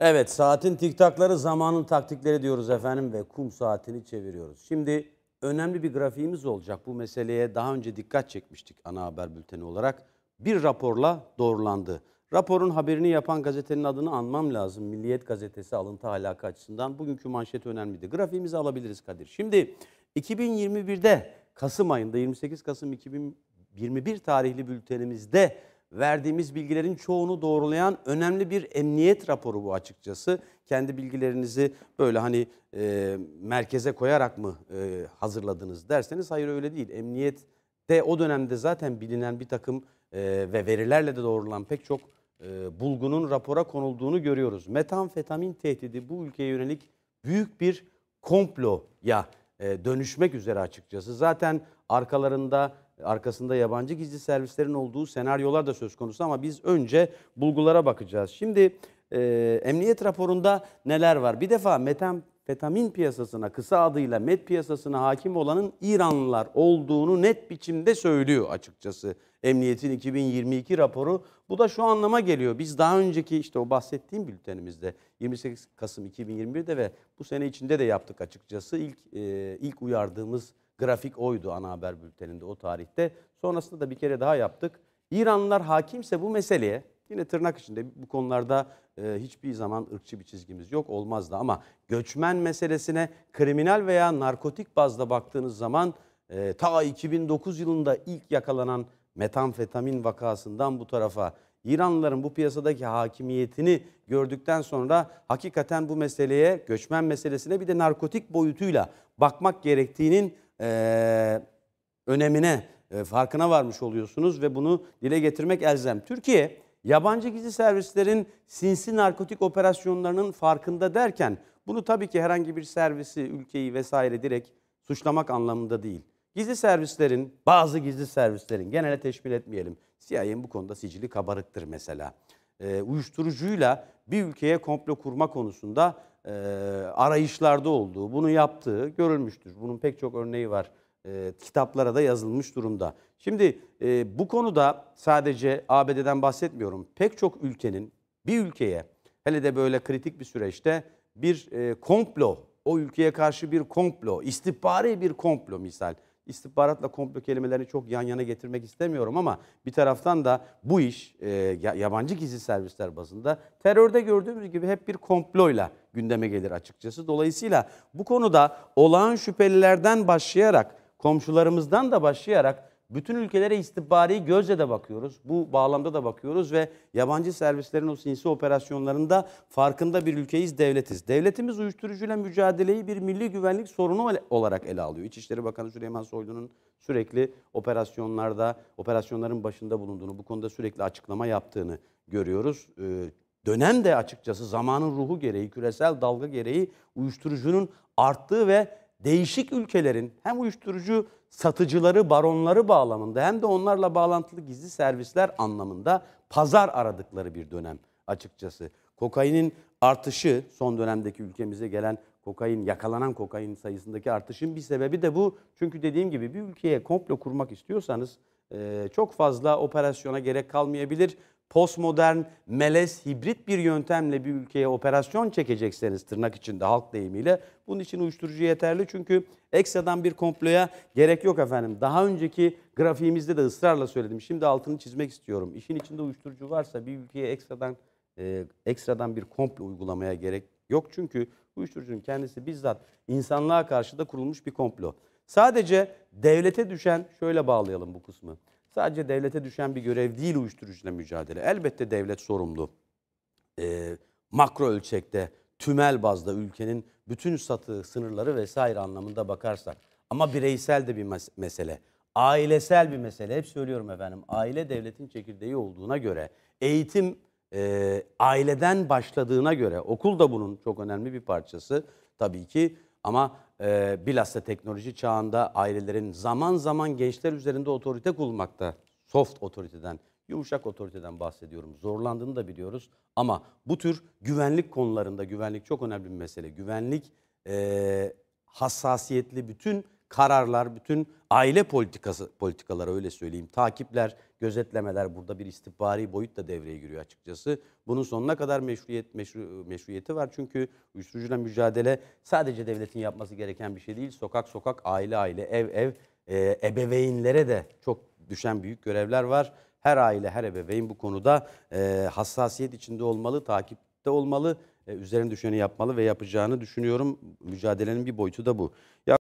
Evet saatin tiktakları zamanın taktikleri diyoruz efendim ve kum saatini çeviriyoruz. Şimdi önemli bir grafiğimiz olacak. Bu meseleye daha önce dikkat çekmiştik ana haber bülteni olarak. Bir raporla doğrulandı. Raporun haberini yapan gazetenin adını anmam lazım. Milliyet gazetesi alıntı alaka açısından. Bugünkü manşet önemliydi. Grafiğimizi alabiliriz Kadir. Şimdi 2021'de Kasım ayında 28 Kasım 2021 tarihli bültenimizde verdiğimiz bilgilerin çoğunu doğrulayan önemli bir emniyet raporu bu açıkçası. Kendi bilgilerinizi böyle hani e, merkeze koyarak mı e, hazırladınız derseniz hayır öyle değil. emniyet de o dönemde zaten bilinen bir takım e, ve verilerle de doğrulan pek çok e, bulgunun rapora konulduğunu görüyoruz. Metamfetamin tehdidi bu ülkeye yönelik büyük bir komploya e, dönüşmek üzere açıkçası. Zaten arkalarında arkasında yabancı gizli servislerin olduğu senaryolar da söz konusu ama biz önce bulgulara bakacağız. Şimdi e, emniyet raporunda neler var? Bir defa metamfetamin piyasasına kısa adıyla met piyasasına hakim olanın İranlılar olduğunu net biçimde söylüyor açıkçası. Emniyetin 2022 raporu bu da şu anlama geliyor. Biz daha önceki işte o bahsettiğim bültenimizde 28 Kasım 2021'de ve bu sene içinde de yaptık açıkçası. İlk e, ilk uyardığımız Grafik oydu ana haber bülteninde o tarihte. Sonrasında da bir kere daha yaptık. İranlılar hakimse bu meseleye yine tırnak içinde bu konularda e, hiçbir zaman ırkçı bir çizgimiz yok olmazdı ama göçmen meselesine kriminal veya narkotik bazda baktığınız zaman e, ta 2009 yılında ilk yakalanan metamfetamin vakasından bu tarafa İranlıların bu piyasadaki hakimiyetini gördükten sonra hakikaten bu meseleye, göçmen meselesine bir de narkotik boyutuyla bakmak gerektiğinin e, önemine e, farkına varmış oluyorsunuz ve bunu dile getirmek elzem. Türkiye yabancı gizli servislerin sinsi narkotik operasyonlarının farkında derken bunu tabii ki herhangi bir servisi, ülkeyi vesaire direkt suçlamak anlamında değil. Gizli servislerin, bazı gizli servislerin, genele teşmil etmeyelim. CIA'nin bu konuda sicili kabarıktır mesela e, uyuşturucuyla bir ülkeye komplo kurma konusunda e, arayışlarda olduğu, bunu yaptığı görülmüştür. Bunun pek çok örneği var. E, kitaplara da yazılmış durumda. Şimdi e, bu konuda sadece ABD'den bahsetmiyorum. Pek çok ülkenin bir ülkeye hele de böyle kritik bir süreçte bir e, komplo, o ülkeye karşı bir komplo, istihbari bir komplo misal İstihbaratla komplo kelimelerini çok yan yana getirmek istemiyorum ama bir taraftan da bu iş e, yabancı gizli servisler bazında terörde gördüğümüz gibi hep bir komployla gündeme gelir açıkçası. Dolayısıyla bu konuda olağan şüphelilerden başlayarak komşularımızdan da başlayarak bütün ülkelere istihbari gözle de bakıyoruz. Bu bağlamda da bakıyoruz ve yabancı servislerin o sinsi operasyonlarında farkında bir ülkeyiz, devletiz. Devletimiz uyuşturucuyla mücadeleyi bir milli güvenlik sorunu olarak ele alıyor. İçişleri Bakanı Süleyman Soylu'nun sürekli operasyonlarda, operasyonların başında bulunduğunu, bu konuda sürekli açıklama yaptığını görüyoruz. Ee, dönem de açıkçası zamanın ruhu gereği, küresel dalga gereği uyuşturucunun arttığı ve değişik ülkelerin hem uyuşturucu satıcıları, baronları bağlamında hem de onlarla bağlantılı gizli servisler anlamında pazar aradıkları bir dönem açıkçası. Kokainin artışı son dönemdeki ülkemize gelen kokain, yakalanan kokain sayısındaki artışın bir sebebi de bu. Çünkü dediğim gibi bir ülkeye komplo kurmak istiyorsanız çok fazla operasyona gerek kalmayabilir postmodern, melez, hibrit bir yöntemle bir ülkeye operasyon çekecekseniz tırnak içinde halk deyimiyle bunun için uyuşturucu yeterli. Çünkü ekstradan bir komploya gerek yok efendim. Daha önceki grafiğimizde de ısrarla söyledim. Şimdi altını çizmek istiyorum. İşin içinde uyuşturucu varsa bir ülkeye ekstradan e, ekstradan bir komplo uygulamaya gerek yok. Çünkü uyuşturucunun kendisi bizzat insanlığa karşı da kurulmuş bir komplo. Sadece devlete düşen şöyle bağlayalım bu kısmı. Sadece devlete düşen bir görev değil uyuşturucuyla mücadele. Elbette devlet sorumlu. E, makro ölçekte, tümel bazda ülkenin bütün satı, sınırları vesaire anlamında bakarsak. Ama bireysel de bir mes- mesele. Ailesel bir mesele. Hep söylüyorum efendim. Aile devletin çekirdeği olduğuna göre, eğitim e, aileden başladığına göre, okul da bunun çok önemli bir parçası. Tabii ki ama e, bilhassa teknoloji çağında ailelerin zaman zaman gençler üzerinde otorite kurmakta soft otoriteden, yumuşak otoriteden bahsediyorum. Zorlandığını da biliyoruz ama bu tür güvenlik konularında güvenlik çok önemli bir mesele. Güvenlik e, hassasiyetli bütün kararlar, bütün aile politikası politikaları öyle söyleyeyim. Takipler, gözetlemeler burada bir istihbari boyut da devreye giriyor açıkçası. Bunun sonuna kadar meşruiyet meşru, meşruiyeti var. Çünkü uyuşturucuyla mücadele sadece devletin yapması gereken bir şey değil. Sokak sokak, aile aile, ev ev e, ebeveynlere de çok düşen büyük görevler var. Her aile, her ebeveyn bu konuda e, hassasiyet içinde olmalı, takipte olmalı, e, üzerine düşeni yapmalı ve yapacağını düşünüyorum. Mücadelenin bir boyutu da bu. Ya